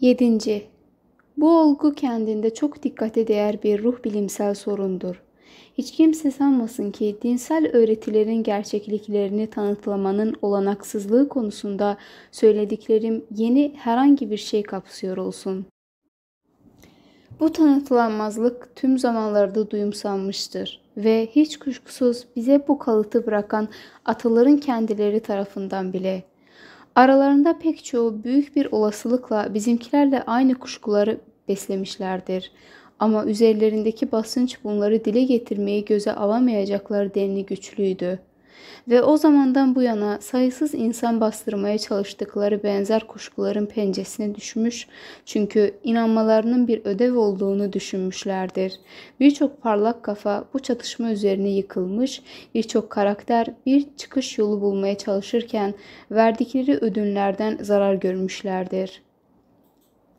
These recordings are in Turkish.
7. Bu olgu kendinde çok dikkate değer bir ruh bilimsel sorundur. Hiç kimse sanmasın ki dinsel öğretilerin gerçekliklerini tanıtlamanın olanaksızlığı konusunda söylediklerim yeni herhangi bir şey kapsıyor olsun. Bu tanıtılanmazlık tüm zamanlarda duyumsanmıştır ve hiç kuşkusuz bize bu kalıtı bırakan ataların kendileri tarafından bile Aralarında pek çoğu büyük bir olasılıkla bizimkilerle aynı kuşkuları beslemişlerdir. Ama üzerlerindeki basınç bunları dile getirmeyi göze alamayacakları denli güçlüydü. Ve o zamandan bu yana sayısız insan bastırmaya çalıştıkları benzer kuşkuların pençesine düşmüş çünkü inanmalarının bir ödev olduğunu düşünmüşlerdir. Birçok parlak kafa bu çatışma üzerine yıkılmış, birçok karakter bir çıkış yolu bulmaya çalışırken verdikleri ödünlerden zarar görmüşlerdir.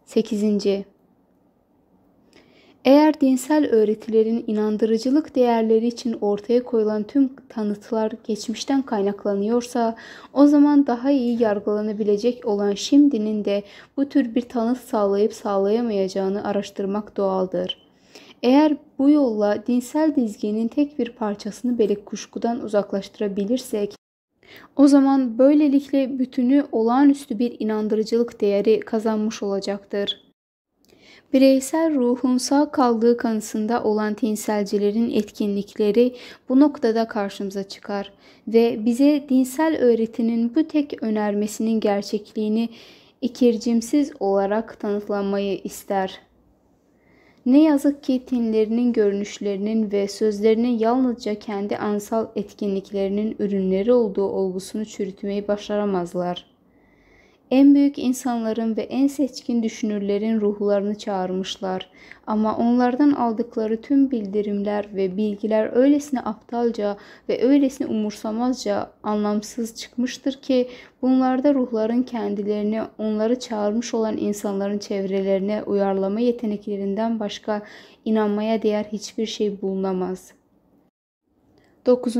8. Eğer dinsel öğretilerin inandırıcılık değerleri için ortaya koyulan tüm tanıtlar geçmişten kaynaklanıyorsa, o zaman daha iyi yargılanabilecek olan şimdinin de bu tür bir tanıt sağlayıp sağlayamayacağını araştırmak doğaldır. Eğer bu yolla dinsel dizginin tek bir parçasını bile kuşkudan uzaklaştırabilirsek, o zaman böylelikle bütünü olağanüstü bir inandırıcılık değeri kazanmış olacaktır. Bireysel ruhun sağ kaldığı kanısında olan tinselcilerin etkinlikleri bu noktada karşımıza çıkar ve bize dinsel öğretinin bu tek önermesinin gerçekliğini ikircimsiz olarak tanıtlamayı ister. Ne yazık ki tinlerinin görünüşlerinin ve sözlerinin yalnızca kendi ansal etkinliklerinin ürünleri olduğu olgusunu çürütmeyi başaramazlar.'' En büyük insanların ve en seçkin düşünürlerin ruhlarını çağırmışlar. Ama onlardan aldıkları tüm bildirimler ve bilgiler öylesine aptalca ve öylesine umursamazca anlamsız çıkmıştır ki bunlarda ruhların kendilerini onları çağırmış olan insanların çevrelerine uyarlama yeteneklerinden başka inanmaya değer hiçbir şey bulunamaz. 9.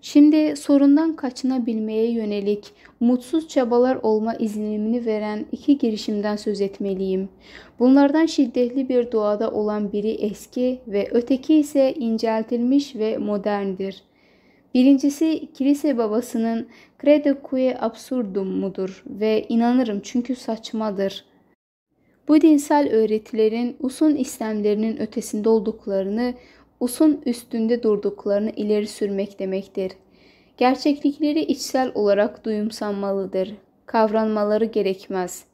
Şimdi sorundan kaçınabilmeye yönelik mutsuz çabalar olma izinimini veren iki girişimden söz etmeliyim. Bunlardan şiddetli bir doğada olan biri eski ve öteki ise inceltilmiş ve moderndir. Birincisi kilise babasının Credo Quae Absurdum mudur ve inanırım çünkü saçmadır. Bu dinsel öğretilerin usun istemlerinin ötesinde olduklarını usun üstünde durduklarını ileri sürmek demektir. Gerçeklikleri içsel olarak duyumsanmalıdır. Kavranmaları gerekmez.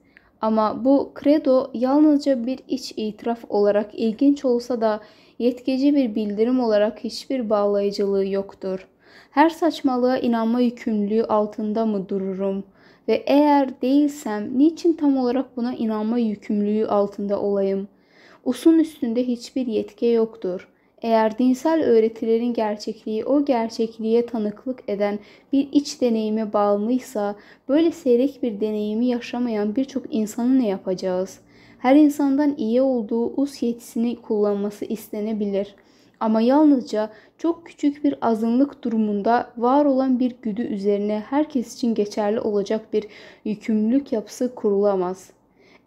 Ama bu kredo yalnızca bir iç itiraf olarak ilginç olsa da yetkeci bir bildirim olarak hiçbir bağlayıcılığı yoktur. Her saçmalığa inanma yükümlülüğü altında mı dururum? Ve eğer değilsem niçin tam olarak buna inanma yükümlülüğü altında olayım? Usun üstünde hiçbir yetki yoktur. Eğer dinsel öğretilerin gerçekliği o gerçekliğe tanıklık eden bir iç deneyime bağlıysa, böyle seyrek bir deneyimi yaşamayan birçok insanı ne yapacağız? Her insandan iyi olduğu uz yetisini kullanması istenebilir. Ama yalnızca çok küçük bir azınlık durumunda var olan bir güdü üzerine herkes için geçerli olacak bir yükümlülük yapısı kurulamaz.''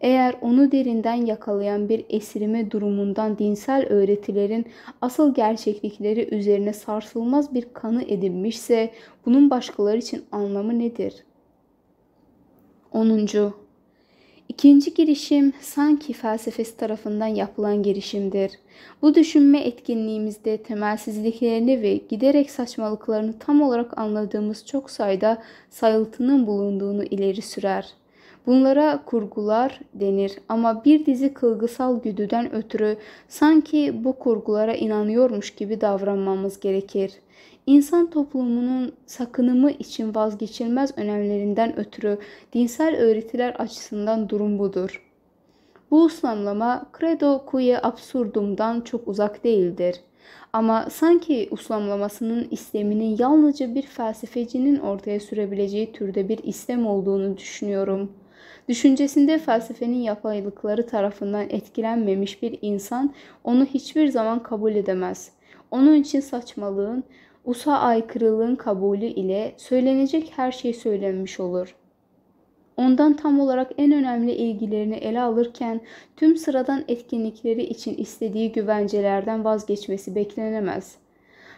Eğer onu derinden yakalayan bir esirime durumundan dinsel öğretilerin asıl gerçeklikleri üzerine sarsılmaz bir kanı edinmişse bunun başkaları için anlamı nedir? 10. İkinci girişim sanki felsefesi tarafından yapılan girişimdir. Bu düşünme etkinliğimizde temelsizliklerini ve giderek saçmalıklarını tam olarak anladığımız çok sayıda sayıltının bulunduğunu ileri sürer. Bunlara kurgular denir ama bir dizi kılgısal güdüden ötürü sanki bu kurgulara inanıyormuş gibi davranmamız gerekir. İnsan toplumunun sakınımı için vazgeçilmez önemlerinden ötürü dinsel öğretiler açısından durum budur. Bu uslamlama credo quia absurdum'dan çok uzak değildir. Ama sanki uslamlamasının isteminin yalnızca bir felsefecinin ortaya sürebileceği türde bir istem olduğunu düşünüyorum.'' Düşüncesinde felsefenin yapaylıkları tarafından etkilenmemiş bir insan onu hiçbir zaman kabul edemez. Onun için saçmalığın, usa aykırılığın kabulü ile söylenecek her şey söylenmiş olur. Ondan tam olarak en önemli ilgilerini ele alırken tüm sıradan etkinlikleri için istediği güvencelerden vazgeçmesi beklenemez.''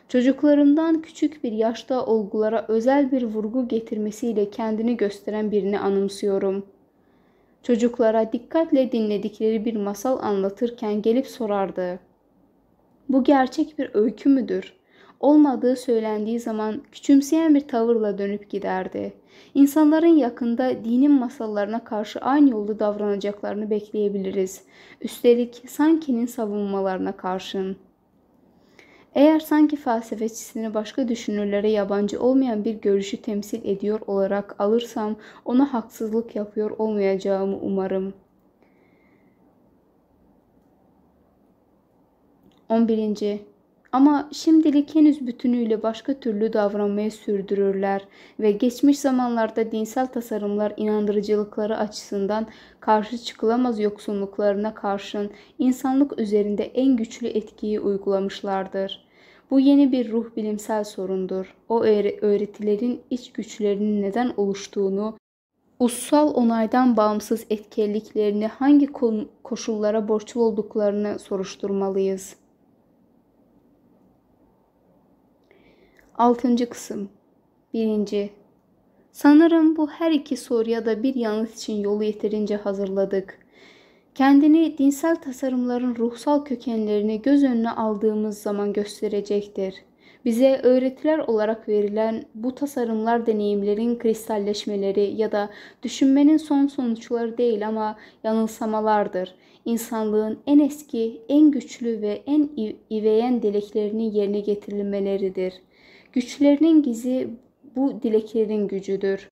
Çocuklarından küçük bir yaşta olgulara özel bir vurgu getirmesiyle kendini gösteren birini anımsıyorum.'' Çocuklara dikkatle dinledikleri bir masal anlatırken gelip sorardı. Bu gerçek bir öykü müdür? Olmadığı söylendiği zaman küçümseyen bir tavırla dönüp giderdi. İnsanların yakında dinin masallarına karşı aynı yolda davranacaklarını bekleyebiliriz. Üstelik Sanki'nin savunmalarına karşın.'' Eğer sanki felsefecisini başka düşünürlere yabancı olmayan bir görüşü temsil ediyor olarak alırsam ona haksızlık yapıyor olmayacağımı umarım. 11. Ama şimdilik henüz bütünüyle başka türlü davranmaya sürdürürler ve geçmiş zamanlarda dinsel tasarımlar inandırıcılıkları açısından karşı çıkılamaz yoksunluklarına karşın insanlık üzerinde en güçlü etkiyi uygulamışlardır. Bu yeni bir ruh bilimsel sorundur. O öğretilerin iç güçlerinin neden oluştuğunu, ussal onaydan bağımsız etkinliklerini hangi koşullara borçlu olduklarını soruşturmalıyız. 6. kısım 1. Sanırım bu her iki soruya da bir yanıt için yolu yeterince hazırladık. Kendini dinsel tasarımların ruhsal kökenlerini göz önüne aldığımız zaman gösterecektir. Bize öğretiler olarak verilen bu tasarımlar deneyimlerin kristalleşmeleri ya da düşünmenin son sonuçları değil ama yanılsamalardır. İnsanlığın en eski, en güçlü ve en iveyen dileklerinin yerine getirilmeleridir. Güçlerinin gizi bu dileklerin gücüdür.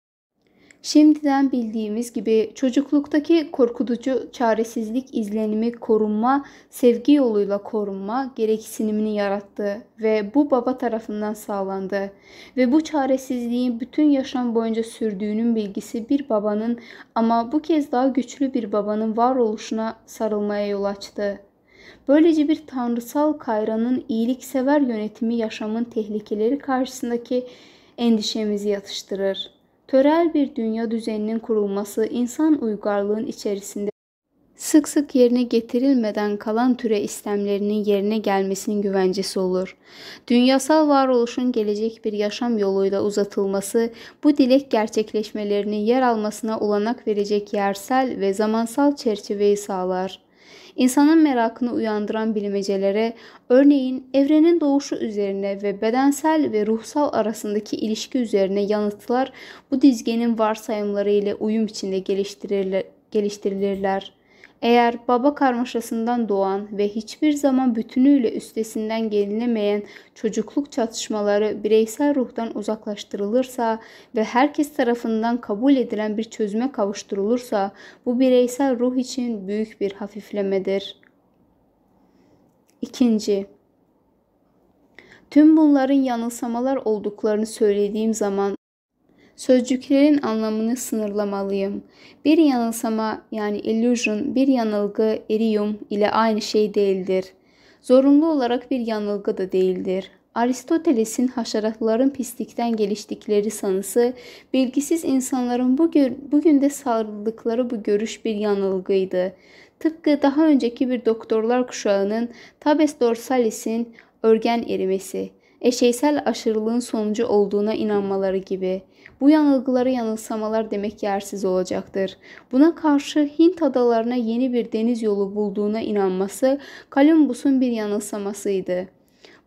Şimdiden bildiğimiz gibi çocukluktaki korkutucu çaresizlik izlenimi korunma, sevgi yoluyla korunma gereksinimini yarattı ve bu baba tarafından sağlandı. Ve bu çaresizliğin bütün yaşam boyunca sürdüğünün bilgisi bir babanın ama bu kez daha güçlü bir babanın varoluşuna sarılmaya yol açtı. Böylece bir tanrısal kayranın iyiliksever yönetimi yaşamın tehlikeleri karşısındaki endişemizi yatıştırır. Törel bir dünya düzeninin kurulması insan uygarlığın içerisinde sık sık yerine getirilmeden kalan türe istemlerinin yerine gelmesinin güvencesi olur. Dünyasal varoluşun gelecek bir yaşam yoluyla uzatılması, bu dilek gerçekleşmelerinin yer almasına olanak verecek yersel ve zamansal çerçeveyi sağlar. İnsanın merakını uyandıran bilmecelere, örneğin evrenin doğuşu üzerine ve bedensel ve ruhsal arasındaki ilişki üzerine yanıtlar bu dizgenin varsayımları ile uyum içinde geliştirirler. geliştirilirler. Eğer baba karmaşasından doğan ve hiçbir zaman bütünüyle üstesinden gelinemeyen çocukluk çatışmaları bireysel ruhtan uzaklaştırılırsa ve herkes tarafından kabul edilen bir çözüme kavuşturulursa bu bireysel ruh için büyük bir hafiflemedir. İkinci, Tüm bunların yanılsamalar olduklarını söylediğim zaman sözcüklerin anlamını sınırlamalıyım. Bir yanılsama yani illusion, bir yanılgı erium ile aynı şey değildir. Zorunlu olarak bir yanılgı da değildir. Aristoteles'in haşeratların pislikten geliştikleri sanısı, bilgisiz insanların bugün, bugün de sarıldıkları bu görüş bir yanılgıydı. Tıpkı daha önceki bir doktorlar kuşağının Tabes dorsalis'in örgen erimesi, eşeysel aşırılığın sonucu olduğuna inanmaları gibi. Bu yanılgıları yanılsamalar demek yersiz olacaktır. Buna karşı Hint adalarına yeni bir deniz yolu bulduğuna inanması Columbus'un bir yanılsamasıydı.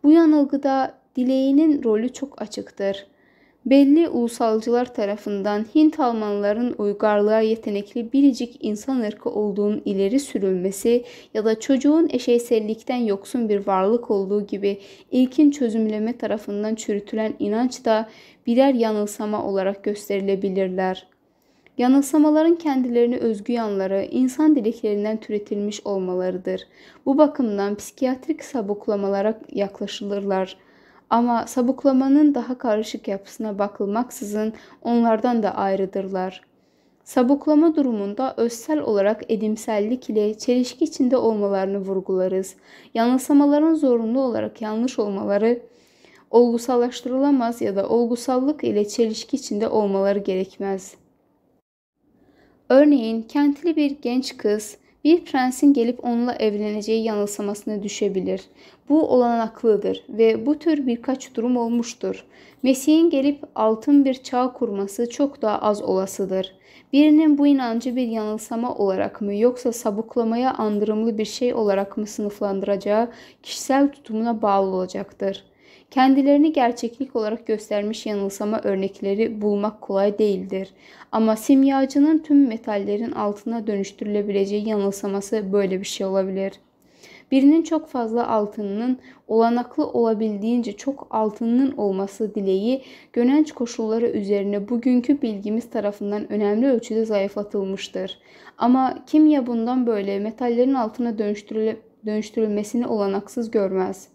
Bu yanılgıda dileğinin rolü çok açıktır belli ulusalcılar tarafından Hint Almanların uygarlığa yetenekli biricik insan ırkı olduğunun ileri sürülmesi ya da çocuğun eşeysellikten yoksun bir varlık olduğu gibi ilkin çözümleme tarafından çürütülen inanç da birer yanılsama olarak gösterilebilirler. Yanılsamaların kendilerine özgü yanları insan dileklerinden türetilmiş olmalarıdır. Bu bakımdan psikiyatrik sabuklamalara yaklaşılırlar.'' Ama sabuklamanın daha karışık yapısına bakılmaksızın onlardan da ayrıdırlar. Sabuklama durumunda özsel olarak edimsellik ile çelişki içinde olmalarını vurgularız. Yanılsamaların zorunlu olarak yanlış olmaları olgusallaştırılamaz ya da olgusallık ile çelişki içinde olmaları gerekmez. Örneğin kentli bir genç kız bir prensin gelip onunla evleneceği yanılsamasına düşebilir. Bu olanaklıdır ve bu tür birkaç durum olmuştur. Mesih'in gelip altın bir çağ kurması çok daha az olasıdır. Birinin bu inancı bir yanılsama olarak mı yoksa sabuklamaya andırımlı bir şey olarak mı sınıflandıracağı kişisel tutumuna bağlı olacaktır. Kendilerini gerçeklik olarak göstermiş yanılsama örnekleri bulmak kolay değildir. Ama simyacının tüm metallerin altına dönüştürülebileceği yanılsaması böyle bir şey olabilir. Birinin çok fazla altınının olanaklı olabildiğince çok altınının olması dileği gönenç koşulları üzerine bugünkü bilgimiz tarafından önemli ölçüde zayıflatılmıştır. Ama kimya bundan böyle metallerin altına dönüştürülmesini olanaksız görmez.''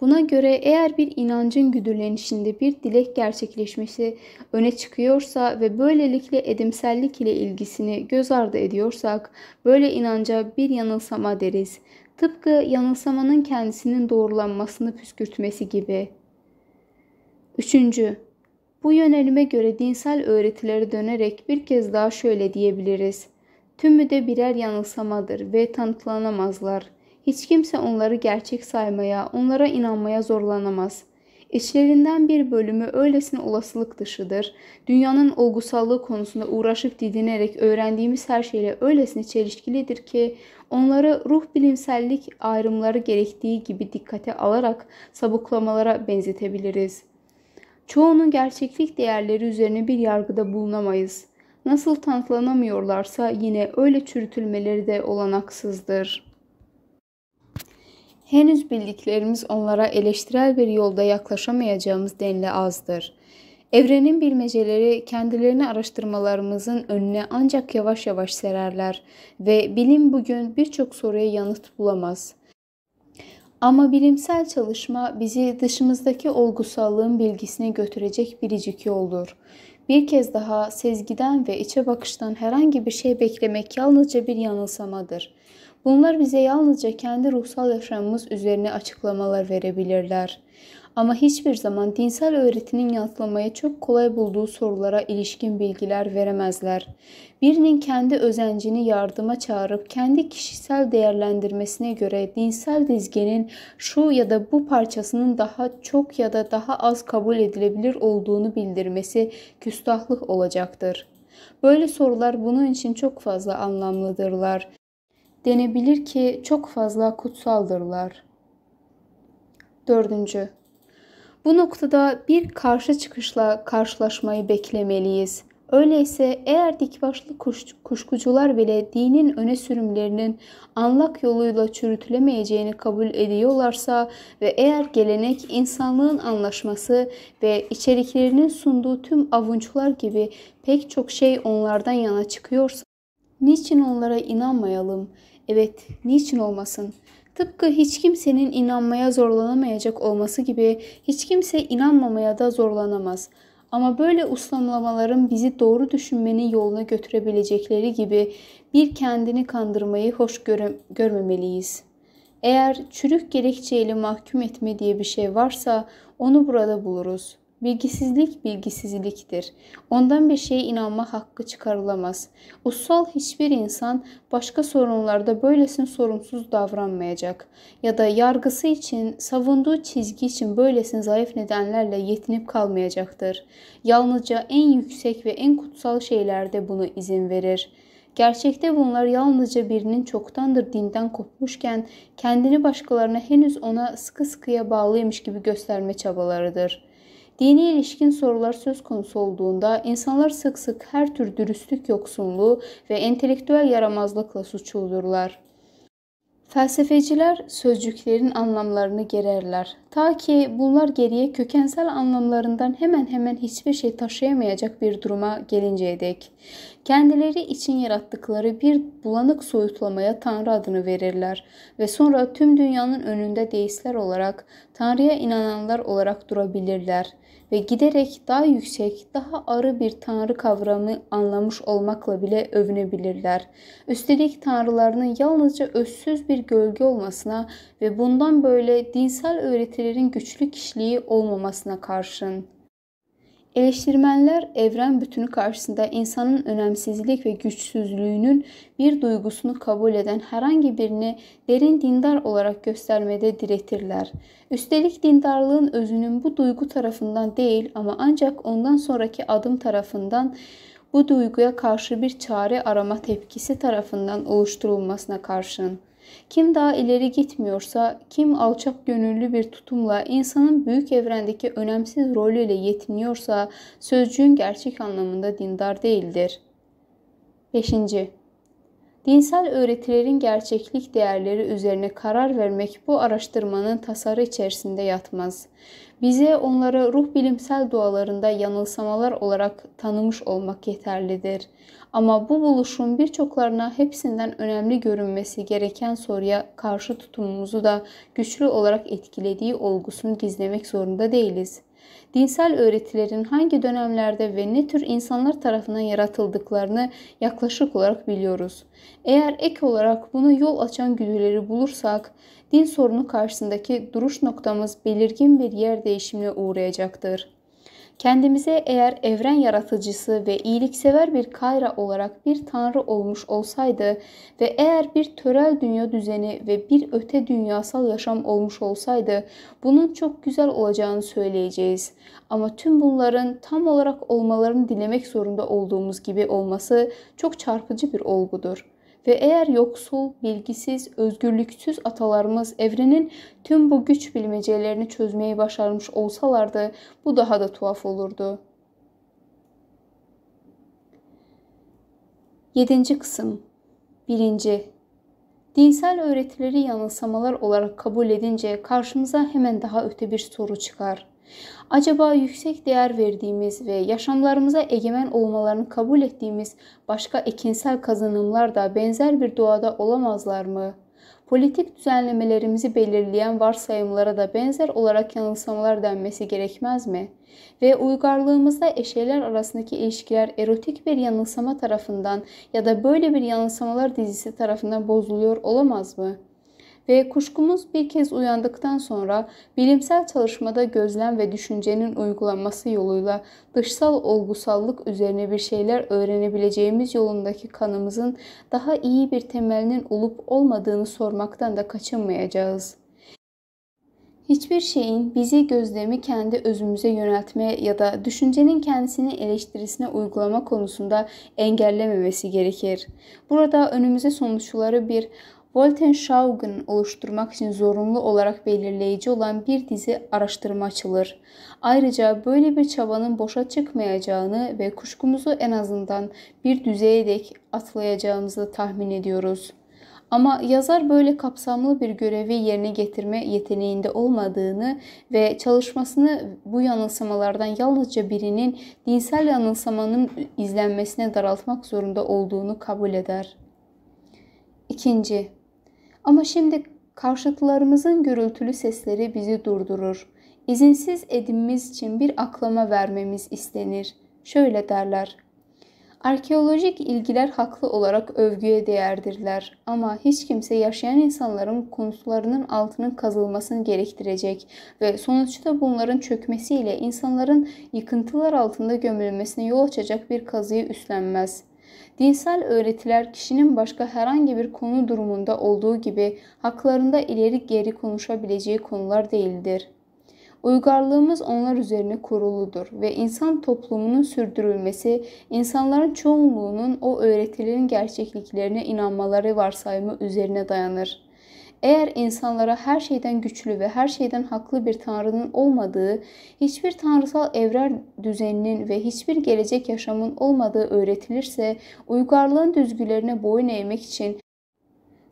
Buna göre eğer bir inancın güdülenişinde bir dilek gerçekleşmesi öne çıkıyorsa ve böylelikle edimsellik ile ilgisini göz ardı ediyorsak böyle inanca bir yanılsama deriz. Tıpkı yanılsamanın kendisinin doğrulanmasını püskürtmesi gibi. Üçüncü, bu yönelime göre dinsel öğretilere dönerek bir kez daha şöyle diyebiliriz. Tümü de birer yanılsamadır ve tanıklanamazlar.'' Hiç kimse onları gerçek saymaya, onlara inanmaya zorlanamaz. İçlerinden bir bölümü öylesine olasılık dışıdır. Dünyanın olgusallığı konusunda uğraşıp didinerek öğrendiğimiz her şeyle öylesine çelişkilidir ki onları ruh bilimsellik ayrımları gerektiği gibi dikkate alarak sabuklamalara benzetebiliriz. Çoğunun gerçeklik değerleri üzerine bir yargıda bulunamayız. Nasıl tanıtlanamıyorlarsa yine öyle çürütülmeleri de olanaksızdır.'' Henüz bildiklerimiz onlara eleştirel bir yolda yaklaşamayacağımız denli azdır. Evrenin bilmeceleri kendilerini araştırmalarımızın önüne ancak yavaş yavaş sererler ve bilim bugün birçok soruya yanıt bulamaz. Ama bilimsel çalışma bizi dışımızdaki olgusallığın bilgisine götürecek biricik yoldur. Bir kez daha sezgiden ve içe bakıştan herhangi bir şey beklemek yalnızca bir yanılsamadır.'' Bunlar bize yalnızca kendi ruhsal yaşamımız üzerine açıklamalar verebilirler. Ama hiçbir zaman dinsel öğretinin yanıtlamaya çok kolay bulduğu sorulara ilişkin bilgiler veremezler. Birinin kendi özencini yardıma çağırıp kendi kişisel değerlendirmesine göre dinsel dizginin şu ya da bu parçasının daha çok ya da daha az kabul edilebilir olduğunu bildirmesi küstahlık olacaktır. Böyle sorular bunun için çok fazla anlamlıdırlar denebilir ki çok fazla kutsaldırlar. 4. Bu noktada bir karşı çıkışla karşılaşmayı beklemeliyiz. Öyleyse eğer dikbaşlı kuş, kuşkucular bile dinin öne sürümlerinin anlak yoluyla çürütülemeyeceğini kabul ediyorlarsa ve eğer gelenek insanlığın anlaşması ve içeriklerinin sunduğu tüm avunçlar gibi pek çok şey onlardan yana çıkıyorsa niçin onlara inanmayalım? Evet, niçin olmasın? Tıpkı hiç kimsenin inanmaya zorlanamayacak olması gibi hiç kimse inanmamaya da zorlanamaz. Ama böyle uslamlamaların bizi doğru düşünmenin yoluna götürebilecekleri gibi bir kendini kandırmayı hoş göre- görmemeliyiz. Eğer çürük gerekçeyle mahkum etme diye bir şey varsa onu burada buluruz.'' Bilgisizlik bilgisizliktir. Ondan bir şeye inanma hakkı çıkarılamaz. Ussal hiçbir insan başka sorunlarda böylesin sorumsuz davranmayacak ya da yargısı için, savunduğu çizgi için böylesin zayıf nedenlerle yetinip kalmayacaktır. Yalnızca en yüksek ve en kutsal şeylerde bunu izin verir.'' Gerçekte bunlar yalnızca birinin çoktandır dinden kopmuşken kendini başkalarına henüz ona sıkı sıkıya bağlıymış gibi gösterme çabalarıdır. Dini ilişkin sorular söz konusu olduğunda insanlar sık sık her tür dürüstlük yoksunluğu ve entelektüel yaramazlıkla suçulurlar. Felsefeciler sözcüklerin anlamlarını gererler. Ta ki bunlar geriye kökensel anlamlarından hemen hemen hiçbir şey taşıyamayacak bir duruma gelinceye dek. Kendileri için yarattıkları bir bulanık soyutlamaya Tanrı adını verirler ve sonra tüm dünyanın önünde deistler olarak Tanrı'ya inananlar olarak durabilirler ve giderek daha yüksek, daha arı bir tanrı kavramı anlamış olmakla bile övünebilirler. Üstelik tanrılarının yalnızca özsüz bir gölge olmasına ve bundan böyle dinsel öğretilerin güçlü kişiliği olmamasına karşın Eleştirmenler evren bütünü karşısında insanın önemsizlik ve güçsüzlüğünün bir duygusunu kabul eden herhangi birini derin dindar olarak göstermede diretirler. Üstelik dindarlığın özünün bu duygu tarafından değil ama ancak ondan sonraki adım tarafından bu duyguya karşı bir çare arama tepkisi tarafından oluşturulmasına karşın kim daha ileri gitmiyorsa, kim alçak gönüllü bir tutumla insanın büyük evrendeki önemsiz rolüyle yetiniyorsa sözcüğün gerçek anlamında dindar değildir. 5. Dinsel öğretilerin gerçeklik değerleri üzerine karar vermek bu araştırmanın tasarı içerisinde yatmaz. Bize onları ruh bilimsel dualarında yanılsamalar olarak tanımış olmak yeterlidir. Ama bu buluşun birçoklarına hepsinden önemli görünmesi gereken soruya karşı tutumumuzu da güçlü olarak etkilediği olgusunu gizlemek zorunda değiliz dinsel öğretilerin hangi dönemlerde ve ne tür insanlar tarafından yaratıldıklarını yaklaşık olarak biliyoruz. Eğer ek olarak bunu yol açan güdüleri bulursak, din sorunu karşısındaki duruş noktamız belirgin bir yer değişimine uğrayacaktır. Kendimize eğer evren yaratıcısı ve iyiliksever bir kayra olarak bir tanrı olmuş olsaydı ve eğer bir törel dünya düzeni ve bir öte dünyasal yaşam olmuş olsaydı bunun çok güzel olacağını söyleyeceğiz. Ama tüm bunların tam olarak olmalarını dilemek zorunda olduğumuz gibi olması çok çarpıcı bir olgudur. Ve eğer yoksul, bilgisiz, özgürlüksüz atalarımız evrenin tüm bu güç bilmecelerini çözmeyi başarmış olsalardı bu daha da tuhaf olurdu. 7. kısım 1 dinsel öğretileri yanılsamalar olarak kabul edince karşımıza hemen daha öte bir soru çıkar. Acaba yüksek değer verdiğimiz ve yaşamlarımıza egemen olmalarını kabul ettiğimiz başka ekinsel kazanımlar da benzer bir doğada olamazlar mı?'' politik düzenlemelerimizi belirleyen varsayımlara da benzer olarak yanılsamalar denmesi gerekmez mi? Ve uygarlığımızda eşeyler arasındaki ilişkiler erotik bir yanılsama tarafından ya da böyle bir yanılsamalar dizisi tarafından bozuluyor olamaz mı?'' ve kuşkumuz bir kez uyandıktan sonra bilimsel çalışmada gözlem ve düşüncenin uygulanması yoluyla dışsal olgusallık üzerine bir şeyler öğrenebileceğimiz yolundaki kanımızın daha iyi bir temelinin olup olmadığını sormaktan da kaçınmayacağız.'' Hiçbir şeyin bizi gözlemi kendi özümüze yöneltme ya da düşüncenin kendisini eleştirisine uygulama konusunda engellememesi gerekir. Burada önümüze sonuçları bir Voltenschaugen oluşturmak için zorunlu olarak belirleyici olan bir dizi araştırma açılır. Ayrıca böyle bir çabanın boşa çıkmayacağını ve kuşkumuzu en azından bir düzeye dek atlayacağımızı tahmin ediyoruz. Ama yazar böyle kapsamlı bir görevi yerine getirme yeteneğinde olmadığını ve çalışmasını bu yanılsamalardan yalnızca birinin dinsel yanılsamanın izlenmesine daraltmak zorunda olduğunu kabul eder. İkinci, ama şimdi karşıtlarımızın gürültülü sesleri bizi durdurur. İzinsiz edimimiz için bir aklama vermemiz istenir. Şöyle derler. Arkeolojik ilgiler haklı olarak övgüye değerdirler ama hiç kimse yaşayan insanların konutlarının altının kazılmasını gerektirecek ve sonuçta bunların çökmesiyle insanların yıkıntılar altında gömülmesine yol açacak bir kazıyı üstlenmez.'' Dinsel öğretiler kişinin başka herhangi bir konu durumunda olduğu gibi haklarında ileri geri konuşabileceği konular değildir. Uygarlığımız onlar üzerine kuruludur ve insan toplumunun sürdürülmesi, insanların çoğunluğunun o öğretilerin gerçekliklerine inanmaları varsayımı üzerine dayanır.'' Eğer insanlara her şeyden güçlü ve her şeyden haklı bir tanrının olmadığı, hiçbir tanrısal evren düzeninin ve hiçbir gelecek yaşamın olmadığı öğretilirse, uygarlığın düzgülerine boyun eğmek için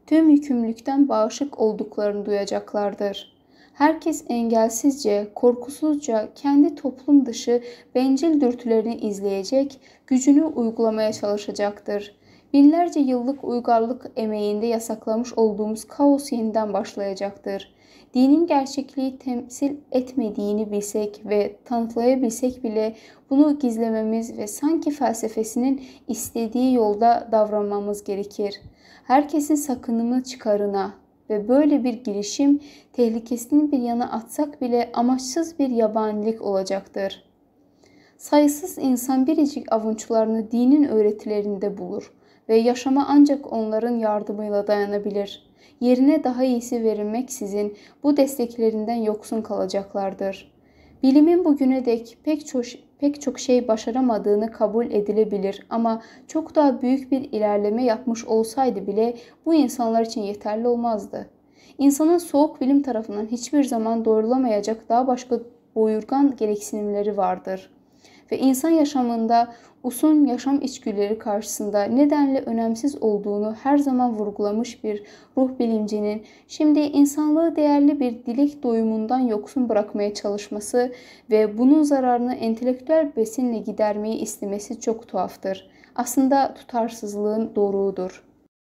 tüm yükümlülükten bağışık olduklarını duyacaklardır. Herkes engelsizce, korkusuzca kendi toplum dışı bencil dürtülerini izleyecek, gücünü uygulamaya çalışacaktır.'' binlerce yıllık uygarlık emeğinde yasaklamış olduğumuz kaos yeniden başlayacaktır. Dinin gerçekliği temsil etmediğini bilsek ve tanıtlayabilsek bile bunu gizlememiz ve sanki felsefesinin istediği yolda davranmamız gerekir. Herkesin sakınımı çıkarına, ve böyle bir girişim tehlikesini bir yana atsak bile amaçsız bir yabanilik olacaktır. Sayısız insan biricik avunçlarını dinin öğretilerinde bulur ve yaşama ancak onların yardımıyla dayanabilir. Yerine daha iyisi sizin bu desteklerinden yoksun kalacaklardır. Bilimin bugüne dek pek çok, pek çok şey başaramadığını kabul edilebilir ama çok daha büyük bir ilerleme yapmış olsaydı bile bu insanlar için yeterli olmazdı. İnsanın soğuk bilim tarafından hiçbir zaman doğrulamayacak daha başka boyurgan gereksinimleri vardır ve insan yaşamında usun yaşam içgüdüleri karşısında nedenle önemsiz olduğunu her zaman vurgulamış bir ruh bilimcinin şimdi insanlığı değerli bir dilek doyumundan yoksun bırakmaya çalışması ve bunun zararını entelektüel besinle gidermeyi istemesi çok tuhaftır. Aslında tutarsızlığın doğruğudur.''